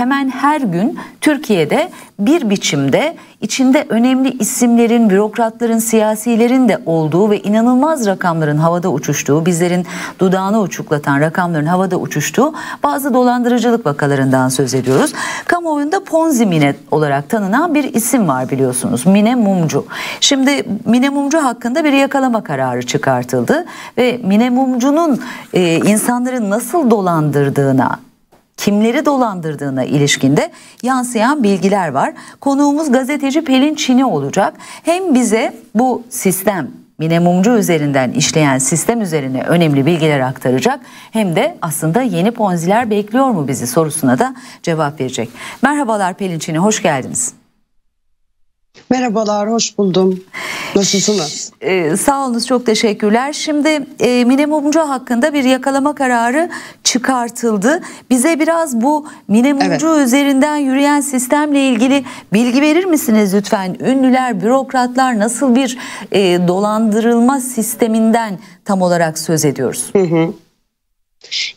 hemen her gün Türkiye'de bir biçimde içinde önemli isimlerin, bürokratların, siyasilerin de olduğu ve inanılmaz rakamların havada uçuştuğu, bizlerin dudağını uçuklatan rakamların havada uçuştuğu bazı dolandırıcılık vakalarından söz ediyoruz. Kamuoyunda Ponzi Mine olarak tanınan bir isim var biliyorsunuz. Mine Mumcu. Şimdi Mine Mumcu hakkında bir yakalama kararı çıkartıldı ve Mine Mumcu'nun e, insanları nasıl dolandırdığına kimleri dolandırdığına ilişkinde yansıyan bilgiler var. Konuğumuz gazeteci Pelin Çini olacak. Hem bize bu sistem minimumcu üzerinden işleyen sistem üzerine önemli bilgiler aktaracak hem de aslında yeni ponziler bekliyor mu bizi sorusuna da cevap verecek. Merhabalar Pelin Çini, hoş geldiniz. Merhabalar, hoş buldum. Nasılsınız? Ee, sağ olunuz, çok teşekkürler. Şimdi e, Mine Mumcu hakkında bir yakalama kararı çıkartıldı. Bize biraz bu Mine Mumcu evet. üzerinden yürüyen sistemle ilgili bilgi verir misiniz lütfen? Ünlüler, bürokratlar nasıl bir e, dolandırılma sisteminden tam olarak söz ediyoruz? Hı hı.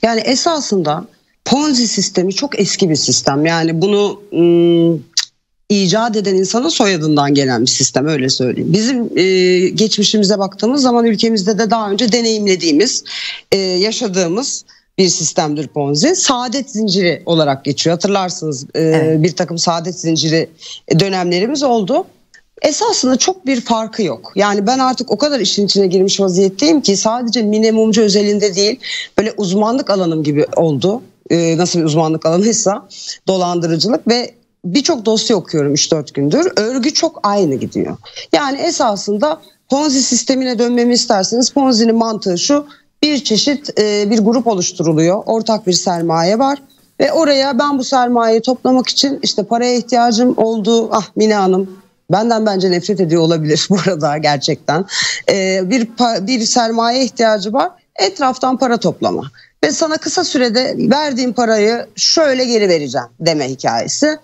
Yani esasında Ponzi sistemi çok eski bir sistem. Yani bunu... Im, ıı, icat eden insanın soyadından gelen bir sistem öyle söyleyeyim. Bizim e, geçmişimize baktığımız zaman ülkemizde de daha önce deneyimlediğimiz, e, yaşadığımız bir sistemdir Ponzi. Saadet zinciri olarak geçiyor. Hatırlarsınız e, evet. bir takım saadet zinciri dönemlerimiz oldu. Esasında çok bir farkı yok. Yani ben artık o kadar işin içine girmiş vaziyetteyim ki sadece minimumcu özelinde değil böyle uzmanlık alanım gibi oldu. E, nasıl bir uzmanlık alanıysa dolandırıcılık ve birçok dosya okuyorum 3-4 gündür. Örgü çok aynı gidiyor. Yani esasında Ponzi sistemine dönmemi isterseniz Ponzi'nin mantığı şu. Bir çeşit e, bir grup oluşturuluyor. Ortak bir sermaye var. Ve oraya ben bu sermayeyi toplamak için işte paraya ihtiyacım oldu. Ah Mine Hanım benden bence nefret ediyor olabilir bu arada gerçekten. Ee, bir, bir sermaye ihtiyacı var. Etraftan para toplama ve sana kısa sürede verdiğim parayı şöyle geri vereceğim deme hikayesi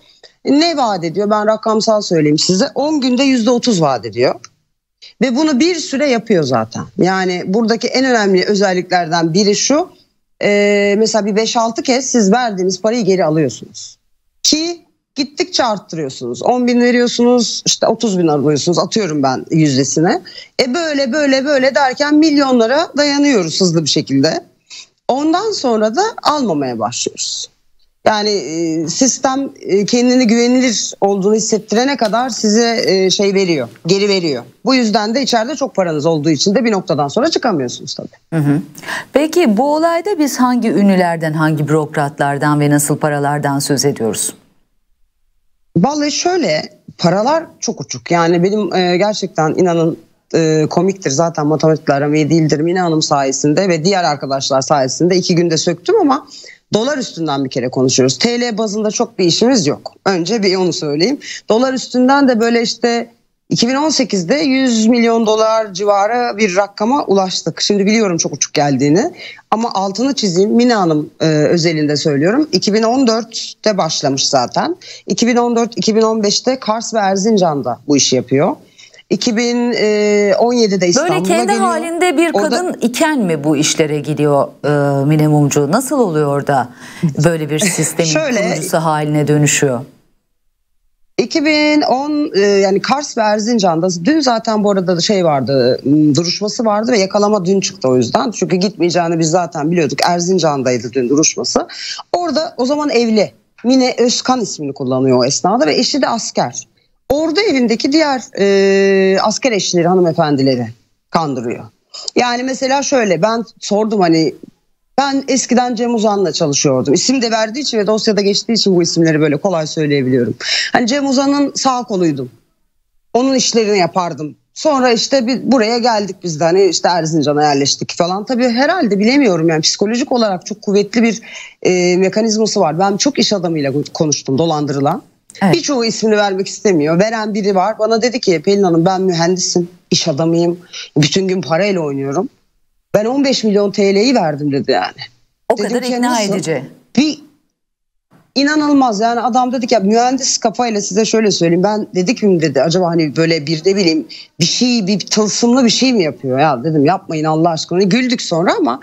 ne vaat ediyor? Ben rakamsal söyleyeyim size. 10 günde %30 vaat ediyor. Ve bunu bir süre yapıyor zaten. Yani buradaki en önemli özelliklerden biri şu. E, mesela bir 5-6 kez siz verdiğiniz parayı geri alıyorsunuz. Ki gittikçe arttırıyorsunuz. 10 bin veriyorsunuz işte 30 bin alıyorsunuz atıyorum ben yüzdesine. E böyle böyle böyle derken milyonlara dayanıyoruz hızlı bir şekilde. Ondan sonra da almamaya başlıyoruz. Yani e, sistem e, kendini güvenilir olduğunu hissettirene kadar size e, şey veriyor, geri veriyor. Bu yüzden de içeride çok paranız olduğu için de bir noktadan sonra çıkamıyorsunuz tabii. Peki bu olayda biz hangi ünlülerden, hangi bürokratlardan ve nasıl paralardan söz ediyoruz? Vallahi şöyle paralar çok uçuk. Yani benim gerçekten inanın komiktir zaten matematikle aram iyi değildir Mine sayesinde ve diğer arkadaşlar sayesinde iki günde söktüm ama Dolar üstünden bir kere konuşuyoruz. TL bazında çok bir işimiz yok. Önce bir onu söyleyeyim. Dolar üstünden de böyle işte 2018'de 100 milyon dolar civarı bir rakama ulaştık. Şimdi biliyorum çok uçuk geldiğini ama altını çizeyim Mina Hanım e, özelinde söylüyorum. 2014'te başlamış zaten. 2014-2015'te Kars ve Erzincan'da bu işi yapıyor. 2017'de e, İstanbul'a Böyle kendi geliyor. halinde bir kadın da... iken mi bu işlere gidiyor e, Mine Mumcu? Nasıl oluyor da böyle bir sistemin Şöyle, kurucusu haline dönüşüyor? 2010 e, yani Kars ve Erzincan'da dün zaten bu arada da şey vardı duruşması vardı ve yakalama dün çıktı o yüzden. Çünkü gitmeyeceğini biz zaten biliyorduk. Erzincan'daydı dün duruşması. Orada o zaman evli Mine Özkan ismini kullanıyor o esnada ve eşi de asker ordu evindeki diğer e, asker eşleri hanımefendileri kandırıyor. Yani mesela şöyle ben sordum hani ben eskiden Cem Uzan'la çalışıyordum. İsim de verdiği için ve dosyada geçtiği için bu isimleri böyle kolay söyleyebiliyorum. Hani Cem Uzan'ın sağ koluydum. Onun işlerini yapardım. Sonra işte bir buraya geldik biz de hani işte Erzincan'a yerleştik falan. Tabii herhalde bilemiyorum yani psikolojik olarak çok kuvvetli bir e, mekanizması var. Ben çok iş adamıyla konuştum dolandırılan. Evet. Birçoğu ismini vermek istemiyor. Veren biri var. Bana dedi ki Pelin Hanım ben mühendisim, iş adamıyım. Bütün gün parayla oynuyorum. Ben 15 milyon TL'yi verdim dedi yani. O Dedim kadar ikna nasıl? edici. Bir inanılmaz yani adam dedi ki ya mühendis kafayla size şöyle söyleyeyim ben dedik mi dedi acaba hani böyle bir de bileyim bir şey bir tılsımlı bir şey mi yapıyor ya dedim yapmayın Allah aşkına güldük sonra ama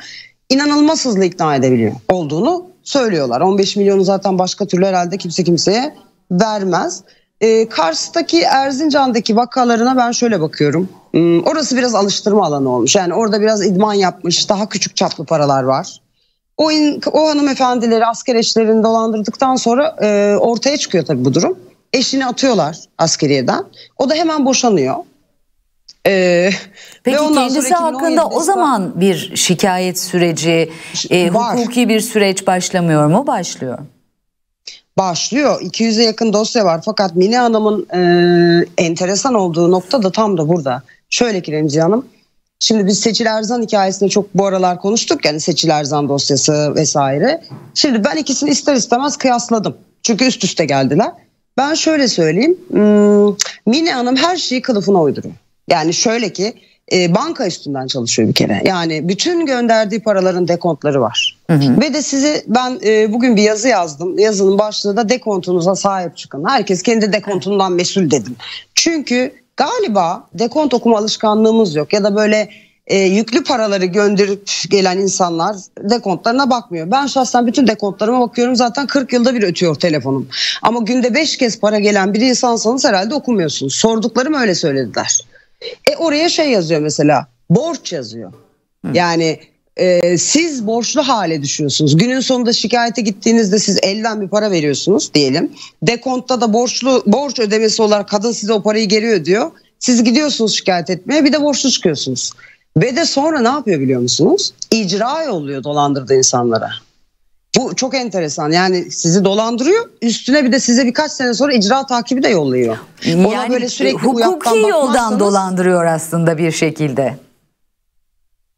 inanılmaz hızlı ikna edebiliyor olduğunu söylüyorlar 15 milyonu zaten başka türlü herhalde kimse kimseye vermez. E, Kars'taki Erzincan'daki vakalarına ben şöyle bakıyorum. E, orası biraz alıştırma alanı olmuş. Yani orada biraz idman yapmış, daha küçük çaplı paralar var. O, in, o hanımefendileri asker eşlerini dolandırdıktan sonra e, ortaya çıkıyor tabii bu durum. Eşini atıyorlar askeriyeden. O da hemen boşanıyor. Ee, Peki kendisi hakkında o zaman bir şikayet süreci, e, hukuki bir süreç başlamıyor mu? Başlıyor başlıyor. 200'e yakın dosya var fakat Mine Hanım'ın e, enteresan olduğu nokta da tam da burada. Şöyle ki Remziye Hanım, şimdi biz Seçil Erzan hikayesinde çok bu aralar konuştuk yani Seçil Erzan dosyası vesaire. Şimdi ben ikisini ister istemez kıyasladım. Çünkü üst üste geldiler. Ben şöyle söyleyeyim, hmm, Mine Hanım her şeyi kılıfına uyduruyor. Yani şöyle ki e, banka üstünden çalışıyor bir kere. Yani bütün gönderdiği paraların dekontları var. Hı hı. Ve de sizi ben e, bugün bir yazı yazdım. Yazının başlığı da dekontunuza sahip çıkın. Herkes kendi dekontundan mesul dedim. Çünkü galiba dekont okuma alışkanlığımız yok ya da böyle e, yüklü paraları gönderip gelen insanlar dekontlarına bakmıyor. Ben şahsen bütün dekontlarıma bakıyorum zaten 40 yılda bir ötüyor telefonum. Ama günde 5 kez para gelen bir insansanız herhalde okumuyorsunuz. Sorduklarım öyle söylediler. E oraya şey yazıyor mesela borç yazıyor. Hı. Yani e, siz borçlu hale düşüyorsunuz. Günün sonunda şikayete gittiğinizde siz elden bir para veriyorsunuz diyelim. Dekontta da borçlu borç ödemesi olarak kadın size o parayı geri ödüyor. Siz gidiyorsunuz şikayet etmeye bir de borçlu çıkıyorsunuz. Ve de sonra ne yapıyor biliyor musunuz? İcra yolluyor dolandırdığı insanlara. Bu çok enteresan. Yani sizi dolandırıyor. Üstüne bir de size birkaç sene sonra icra takibi de yolluyor. Yani böyle sürekli hukuki yoldan dolandırıyor aslında bir şekilde.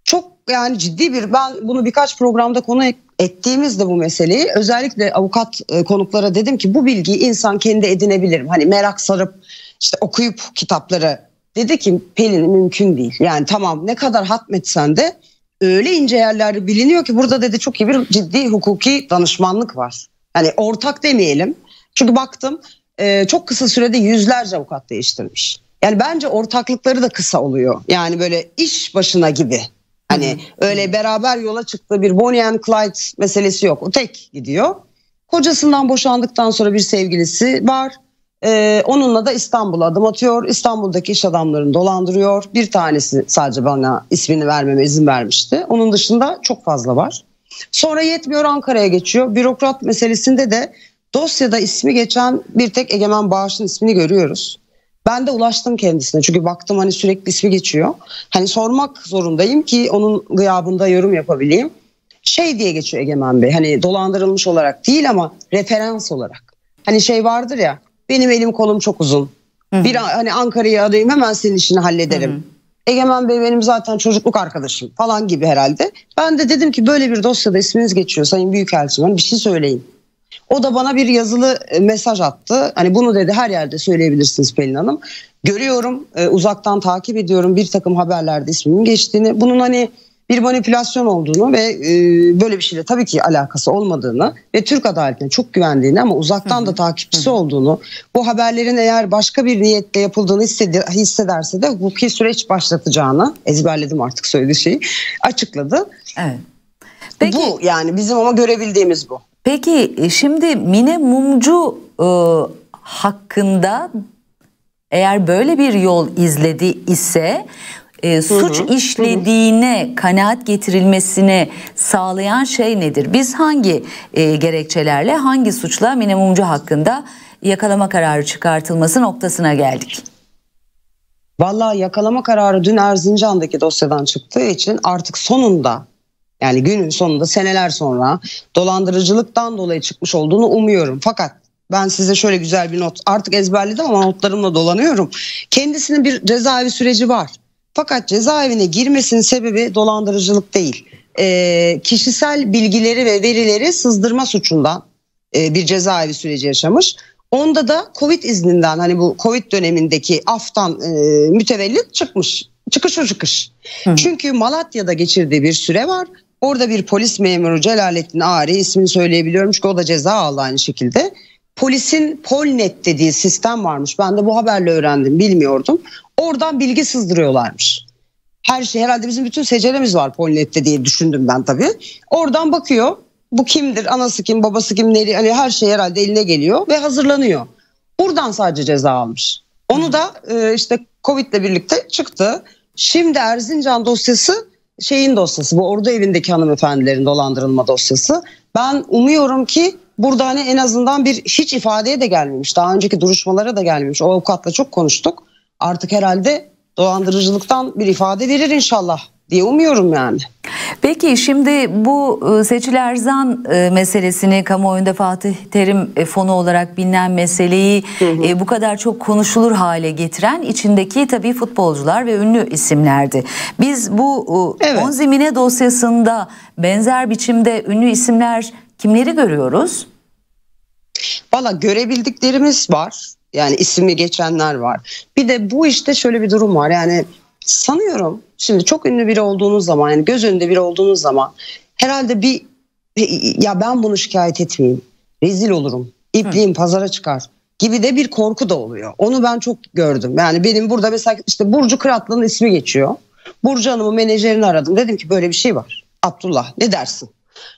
Çok yani ciddi bir ben bunu birkaç programda konu ettiğimizde bu meseleyi özellikle avukat e, konuklara dedim ki bu bilgiyi insan kendi edinebilir. Hani merak sarıp işte okuyup kitapları dedi ki Pelin mümkün değil. Yani tamam ne kadar hatmetsen de öyle ince yerler biliniyor ki burada dedi çok iyi bir ciddi hukuki danışmanlık var. Yani ortak demeyelim. Çünkü baktım e, çok kısa sürede yüzlerce avukat değiştirmiş. Yani bence ortaklıkları da kısa oluyor. Yani böyle iş başına gibi. Hani hmm. öyle beraber yola çıktığı bir Bonnie and Clyde meselesi yok. O tek gidiyor. Kocasından boşandıktan sonra bir sevgilisi var. Ee, onunla da İstanbul'a adım atıyor. İstanbul'daki iş adamlarını dolandırıyor. Bir tanesi sadece bana ismini vermeme izin vermişti. Onun dışında çok fazla var. Sonra yetmiyor Ankara'ya geçiyor. Bürokrat meselesinde de dosyada ismi geçen bir tek Egemen Bağış'ın ismini görüyoruz. Ben de ulaştım kendisine çünkü baktım hani sürekli ismi geçiyor. Hani sormak zorundayım ki onun gıyabında yorum yapabileyim. Şey diye geçiyor Egemen Bey hani dolandırılmış olarak değil ama referans olarak. Hani şey vardır ya benim elim kolum çok uzun. Hı-hı. Bir hani Ankara'ya adayım hemen senin işini hallederim. Hı-hı. Egemen Bey benim zaten çocukluk arkadaşım falan gibi herhalde. Ben de dedim ki böyle bir dosyada isminiz geçiyor Sayın Büyükelçim hani bir şey söyleyin. O da bana bir yazılı e, mesaj attı. Hani bunu dedi her yerde söyleyebilirsiniz Pelin Hanım. Görüyorum e, uzaktan takip ediyorum bir takım haberlerde ismimin geçtiğini. Bunun hani bir manipülasyon olduğunu ve e, böyle bir şeyle tabii ki alakası olmadığını ve Türk adaletine çok güvendiğini ama uzaktan da takipçisi olduğunu, bu haberlerin eğer başka bir niyetle yapıldığını hisseder, hissederse de hukuki süreç başlatacağını ezberledim artık söylediği şeyi açıkladı. Evet. Peki, bu yani bizim ama görebildiğimiz bu. Peki e, şimdi Mine Mumcu e, hakkında eğer böyle bir yol izledi ise e, suç hı hı. işlediğine hı hı. kanaat getirilmesini sağlayan şey nedir? Biz hangi e, gerekçelerle hangi suçla minimumcu hakkında yakalama kararı çıkartılması noktasına geldik? Vallahi yakalama kararı dün Erzincan'daki dosyadan çıktığı için artık sonunda yani günün sonunda seneler sonra dolandırıcılıktan dolayı çıkmış olduğunu umuyorum. Fakat ben size şöyle güzel bir not artık ezberledim ama notlarımla dolanıyorum. Kendisinin bir cezaevi süreci var. Fakat cezaevine girmesinin sebebi dolandırıcılık değil. E, kişisel bilgileri ve verileri sızdırma suçundan e, bir cezaevi süreci yaşamış. Onda da Covid izninden hani bu Covid dönemindeki aftan e, mütevellit çıkmış. Çıkış o çıkış. Hı. Çünkü Malatya'da geçirdiği bir süre var. Orada bir polis memuru Celalettin Ari ismini söyleyebiliyorum çünkü o da ceza aldı aynı şekilde. Polisin Polnet dediği sistem varmış. Ben de bu haberle öğrendim bilmiyordum. Oradan bilgi sızdırıyorlarmış. Her şey herhalde bizim bütün seceremiz var Polnet'te diye düşündüm ben tabii. Oradan bakıyor bu kimdir, anası kim, babası kim, neri, hani her şey herhalde eline geliyor ve hazırlanıyor. Buradan sadece ceza almış. Onu da e, işte Covid ile birlikte çıktı. Şimdi Erzincan dosyası şeyin dosyası bu ordu evindeki hanımefendilerin dolandırılma dosyası. Ben umuyorum ki Burada hani en azından bir hiç ifadeye de gelmemiş. Daha önceki duruşmalara da gelmemiş. O avukatla çok konuştuk. Artık herhalde dolandırıcılıktan bir ifade verir inşallah diye umuyorum yani. Peki şimdi bu e, seçil erzan e, meselesini kamuoyunda Fatih Terim e, fonu olarak bilinen meseleyi hı hı. bu kadar çok konuşulur hale getiren içindeki tabii futbolcular ve ünlü isimlerdi. Biz bu evet. on zemine dosyasında benzer biçimde ünlü isimler Kimleri görüyoruz? Valla görebildiklerimiz var. Yani ismi geçenler var. Bir de bu işte şöyle bir durum var. Yani sanıyorum şimdi çok ünlü biri olduğunuz zaman yani göz önünde biri olduğunuz zaman herhalde bir ya ben bunu şikayet etmeyeyim. Rezil olurum. İpliğim Hı. pazara çıkar gibi de bir korku da oluyor. Onu ben çok gördüm. Yani benim burada mesela işte Burcu Kıratlı'nın ismi geçiyor. Burcu Hanım'ın menajerini aradım. Dedim ki böyle bir şey var. Abdullah ne dersin?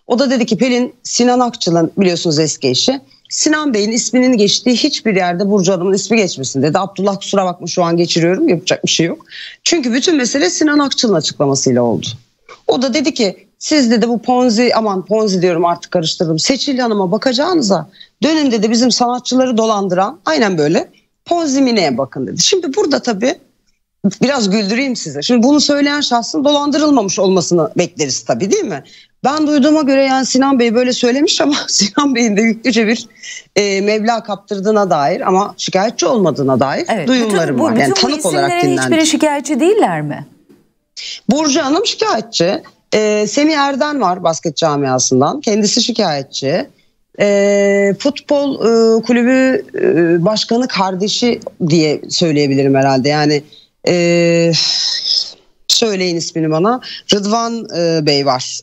O da dedi ki Pelin Sinan Akçıl'ın biliyorsunuz eski eşi. Sinan Bey'in isminin geçtiği hiçbir yerde Burcu Hanım'ın ismi geçmesin dedi. Abdullah kusura bakma şu an geçiriyorum yapacak bir şey yok. Çünkü bütün mesele Sinan Akçıl'ın açıklamasıyla oldu. O da dedi ki siz dedi bu Ponzi aman Ponzi diyorum artık karıştırdım. Seçil Hanım'a bakacağınıza dönün dedi bizim sanatçıları dolandıran aynen böyle Ponzi Mine'ye bakın dedi. Şimdi burada tabii biraz güldüreyim size. Şimdi bunu söyleyen şahsın dolandırılmamış olmasını bekleriz tabii değil mi? Ben duyduğuma göre yani Sinan Bey böyle söylemiş ama Sinan Bey'in de yüklüce bir e, meblağ kaptırdığına dair ama şikayetçi olmadığına dair evet, duyumlarım bütün, bu, var. Yani bütün tanık bu olarak dinlenmiş. hiçbiri şikayetçi değiller mi? Burcu Hanım şikayetçi. E, Semih Erden var basket camiasından. Kendisi şikayetçi. E, futbol e, kulübü e, başkanı kardeşi diye söyleyebilirim herhalde. Yani e, söyleyin ismini bana. Rıdvan e, Bey var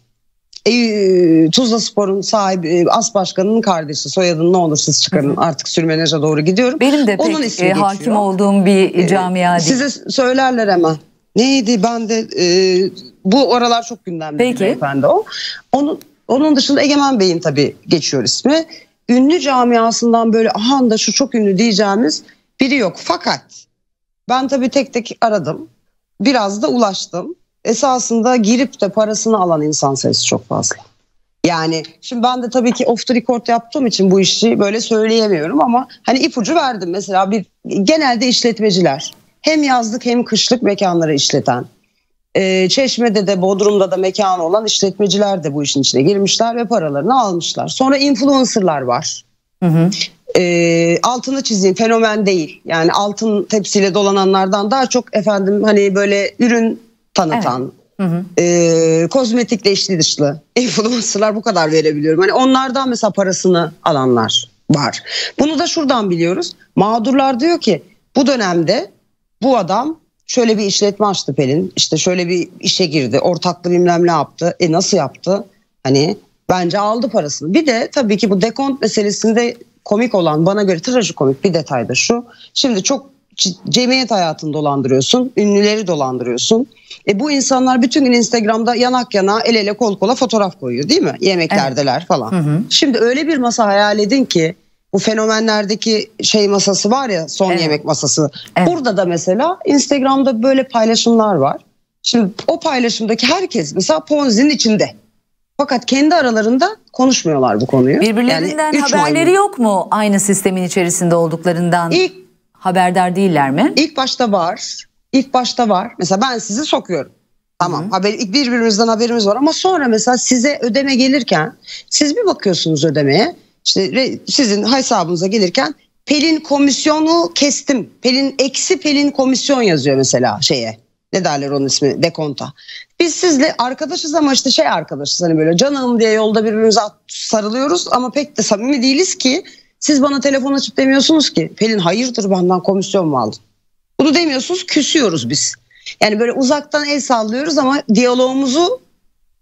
e, Tuzla Spor'un sahibi e, as başkanının kardeşi soyadını ne olursunuz çıkarın artık sürmenaja doğru gidiyorum. Benim de Onun pek e, hakim olduğum bir e, camia değil. Size söylerler ama Neydi ben de e, bu oralar çok gündemde Peki. efendi o. Onun, onun dışında Egemen Bey'in tabii geçiyor ismi. Ünlü camiasından böyle aha da şu çok ünlü diyeceğimiz biri yok. Fakat ben tabii tek tek aradım. Biraz da ulaştım esasında girip de parasını alan insan sayısı çok fazla. Yani şimdi ben de tabii ki off the record yaptığım için bu işi böyle söyleyemiyorum ama hani ipucu verdim. Mesela bir genelde işletmeciler hem yazlık hem kışlık mekanları işleten e, Çeşme'de de Bodrum'da da mekanı olan işletmeciler de bu işin içine girmişler ve paralarını almışlar. Sonra influencerlar var. Hı hı. E, altını çizeyim fenomen değil yani altın tepsiyle dolananlardan daha çok efendim hani böyle ürün tanıtan, evet. hı hı. E, kozmetikle içli dışlı influencerlar bu kadar verebiliyorum. Hani onlardan mesela parasını alanlar var. Bunu da şuradan biliyoruz. Mağdurlar diyor ki bu dönemde bu adam şöyle bir işletme açtı Pelin. İşte şöyle bir işe girdi. Ortaklı bilmem ne yaptı. E nasıl yaptı? Hani bence aldı parasını. Bir de tabii ki bu dekont meselesinde komik olan bana göre trajikomik bir detay da şu. Şimdi çok cemiyet hayatını dolandırıyorsun, ünlüleri dolandırıyorsun. E bu insanlar bütün gün Instagram'da yanak yana el ele kol kola fotoğraf koyuyor değil mi? Yemeklerdeler evet. falan. Hı hı. Şimdi öyle bir masa hayal edin ki bu fenomenlerdeki şey masası var ya son evet. yemek masası. Evet. Burada da mesela Instagram'da böyle paylaşımlar var. Şimdi o paylaşımdaki herkes mesela Ponzi'nin içinde. Fakat kendi aralarında konuşmuyorlar bu konuyu. Birbirlerinden yani haberleri aynı. yok mu aynı sistemin içerisinde olduklarından? İlk haberdar değiller mi? İlk başta var. İlk başta var. Mesela ben sizi sokuyorum. Tamam Hı-hı. haber, birbirimizden haberimiz var ama sonra mesela size ödeme gelirken siz bir bakıyorsunuz ödemeye işte sizin hesabınıza gelirken Pelin komisyonu kestim. Pelin eksi Pelin komisyon yazıyor mesela şeye. Ne derler onun ismi? Dekonta. Biz sizle arkadaşız ama işte şey arkadaşız hani böyle canım diye yolda birbirimize sarılıyoruz ama pek de samimi değiliz ki siz bana telefon açıp demiyorsunuz ki Pelin hayırdır benden komisyon mu aldın? Bunu demiyorsunuz küsüyoruz biz. Yani böyle uzaktan el sallıyoruz ama diyalogumuzu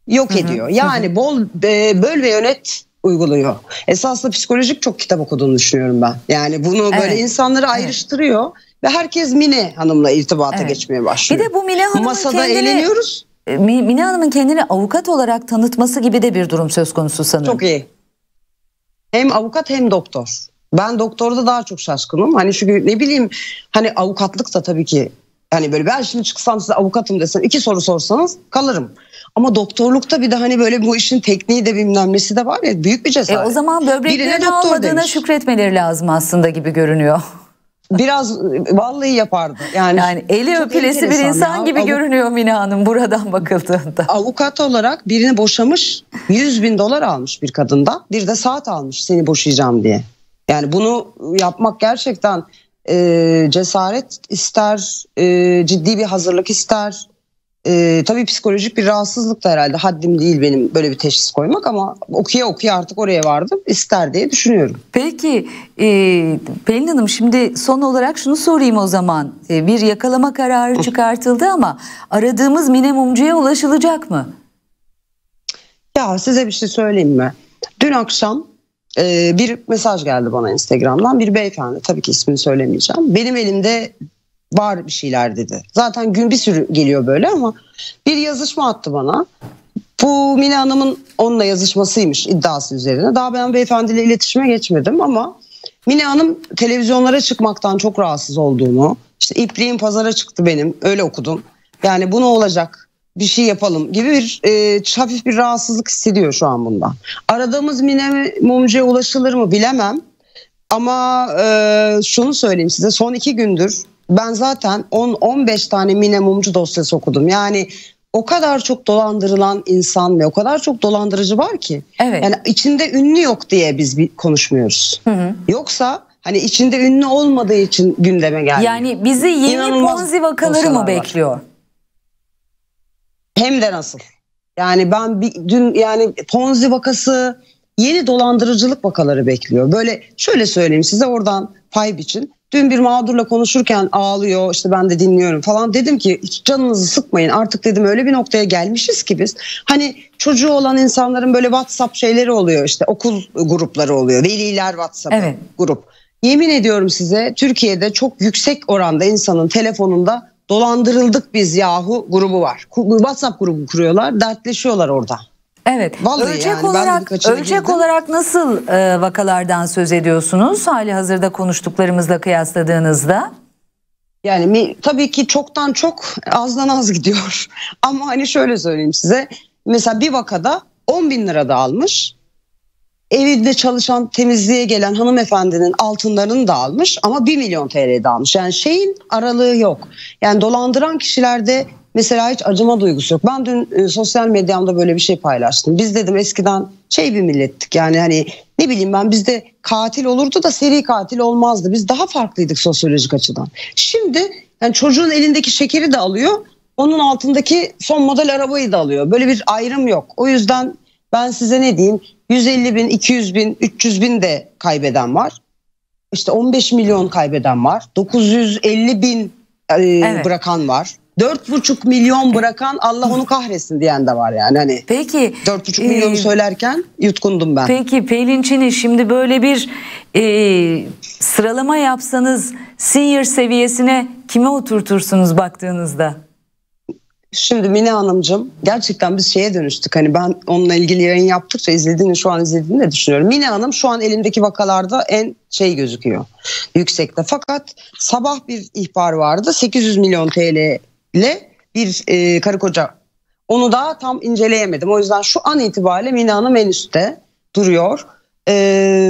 yok ediyor. Yani bol e, böl ve yönet uyguluyor. Esasında psikolojik çok kitap okuduğunu düşünüyorum ben. Yani bunu böyle evet. insanları ayrıştırıyor evet. ve herkes Mine Hanım'la irtibata evet. geçmeye başlıyor. Bir de bu Mine Hanım'ın Masada kendini... eğleniyoruz. E, Mine Hanım'ın kendini avukat olarak tanıtması gibi de bir durum söz konusu sanırım. Çok iyi. Hem avukat hem doktor. Ben doktorda daha çok şaşkınım. Hani çünkü ne bileyim hani avukatlık da tabii ki hani böyle ben şimdi çıksam size avukatım desem iki soru sorsanız kalırım. Ama doktorlukta bir de hani böyle bu işin tekniği de bilmem nesi de var ya büyük bir cesaret. E o zaman böbreklerini almadığına demiş. şükretmeleri lazım aslında gibi görünüyor. Biraz vallahi yapardı. Yani, yani eli öpülesi bir insan ya. gibi Avuk- görünüyor Mine Hanım buradan bakıldığında. Avukat olarak birini boşamış 100 bin dolar almış bir kadından bir de saat almış seni boşayacağım diye. Yani bunu yapmak gerçekten e, cesaret ister, e, ciddi bir hazırlık ister, e, tabii psikolojik bir rahatsızlık da herhalde haddim değil benim böyle bir teşhis koymak ama okuya okuya artık oraya vardım ister diye düşünüyorum. Peki e, Pelin Hanım şimdi son olarak şunu sorayım o zaman. E, bir yakalama kararı çıkartıldı ama aradığımız Mine Mumcu'ya ulaşılacak mı? Ya size bir şey söyleyeyim mi? Dün akşam e, bir mesaj geldi bana Instagram'dan bir beyefendi tabii ki ismini söylemeyeceğim. Benim elimde var bir şeyler dedi. Zaten gün bir sürü geliyor böyle ama bir yazışma attı bana. Bu Mine Hanım'ın onunla yazışmasıymış iddiası üzerine. Daha ben beyefendiyle iletişime geçmedim ama Mine Hanım televizyonlara çıkmaktan çok rahatsız olduğunu, işte ipliğin pazara çıktı benim öyle okudum. Yani bu ne olacak bir şey yapalım gibi bir e, hafif bir rahatsızlık hissediyor şu an bundan. Aradığımız Mine Mumcu'ya ulaşılır mı bilemem. Ama e, şunu söyleyeyim size son iki gündür ben zaten 10-15 tane minimumcu mumcu dosyası okudum. Yani o kadar çok dolandırılan insan ve o kadar çok dolandırıcı var ki. Evet. Yani içinde ünlü yok diye biz bir konuşmuyoruz. Hı hı. Yoksa hani içinde ünlü olmadığı için gündeme geldi. Yani bizi yeni İnanılmaz Ponzi vakaları mı bekliyor? Var. Hem de nasıl? Yani ben bir, dün yani Ponzi vakası yeni dolandırıcılık vakaları bekliyor. Böyle şöyle söyleyeyim size oradan pay biçin. Dün bir mağdurla konuşurken ağlıyor işte ben de dinliyorum falan dedim ki hiç canınızı sıkmayın artık dedim öyle bir noktaya gelmişiz ki biz. Hani çocuğu olan insanların böyle WhatsApp şeyleri oluyor işte okul grupları oluyor veliler WhatsApp evet. grup. Yemin ediyorum size Türkiye'de çok yüksek oranda insanın telefonunda dolandırıldık biz yahu grubu var. WhatsApp grubu kuruyorlar dertleşiyorlar orada. Evet. Vallahi ölçek yani, olarak ölçek olarak nasıl e, vakalardan söz ediyorsunuz? Hali hazırda konuştuklarımızla kıyasladığınızda? Yani mi, tabii ki çoktan çok azdan az gidiyor. Ama hani şöyle söyleyeyim size. Mesela bir vakada 10 bin lira da almış. Evinde çalışan temizliğe gelen hanımefendinin altınlarını da almış ama 1 milyon TL de almış. Yani şeyin aralığı yok. Yani dolandıran kişilerde Mesela hiç acıma duygusu yok. Ben dün e, sosyal medyamda böyle bir şey paylaştım. Biz dedim eskiden şey bir millettik yani hani ne bileyim ben bizde katil olurdu da seri katil olmazdı. Biz daha farklıydık sosyolojik açıdan. Şimdi yani çocuğun elindeki şekeri de alıyor. Onun altındaki son model arabayı da alıyor. Böyle bir ayrım yok. O yüzden ben size ne diyeyim 150 bin, 200 bin, 300 bin de kaybeden var. İşte 15 milyon kaybeden var. 950 bin e, evet. bırakan var. Dört buçuk milyon bırakan Allah onu kahretsin diyen de var yani hani. Peki. dört buçuk milyonu e, söylerken yutkundum ben. Peki Pelin Çin'i şimdi böyle bir e, sıralama yapsanız senior seviyesine kime oturtursunuz baktığınızda? Şimdi Mine Hanımcığım gerçekten biz şeye dönüştük. Hani ben onunla ilgili yayın yaptıkça izlediğini şu an izlediğini de düşünüyorum. Mine Hanım şu an elimdeki vakalarda en şey gözüküyor yüksekte. Fakat sabah bir ihbar vardı 800 milyon TL ile bir e, karı koca. Onu daha tam inceleyemedim. O yüzden şu an itibariyle Mina Hanım en üstte duruyor. E,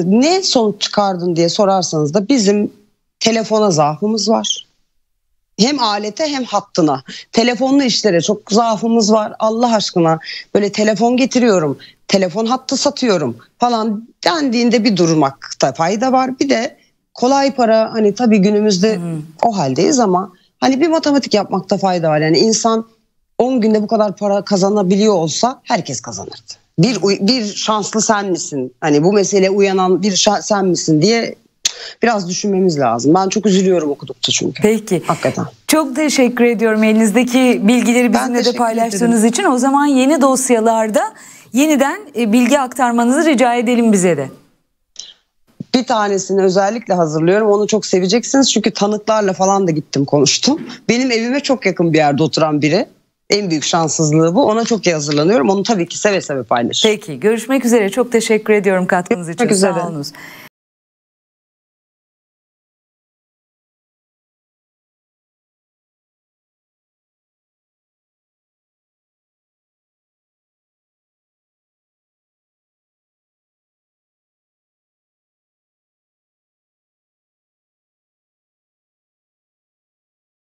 ne sonuç çıkardın diye sorarsanız da bizim telefona zaafımız var. Hem alete hem hattına. Telefonlu işlere çok zaafımız var. Allah aşkına böyle telefon getiriyorum, telefon hattı satıyorum falan dendiğinde bir durmakta fayda var. Bir de kolay para hani tabii günümüzde hmm. o haldeyiz ama Hani bir matematik yapmakta fayda var. Yani insan 10 günde bu kadar para kazanabiliyor olsa herkes kazanırdı. Bir, bir şanslı sen misin? Hani bu mesele uyanan bir sen misin diye biraz düşünmemiz lazım. Ben çok üzülüyorum okudukça çünkü. Peki. Hakikaten. Çok teşekkür ediyorum elinizdeki bilgileri bizimle de paylaştığınız ederim. için. O zaman yeni dosyalarda yeniden e, bilgi aktarmanızı rica edelim bize de. Bir tanesini özellikle hazırlıyorum. Onu çok seveceksiniz çünkü tanıklarla falan da gittim konuştum. Benim evime çok yakın bir yerde oturan biri. En büyük şanssızlığı bu. Ona çok iyi hazırlanıyorum. Onu tabii ki seve seve paylaşırım. Peki görüşmek üzere. Çok teşekkür ediyorum katkınız için. Görüşmek üzere. Sağ olunuz.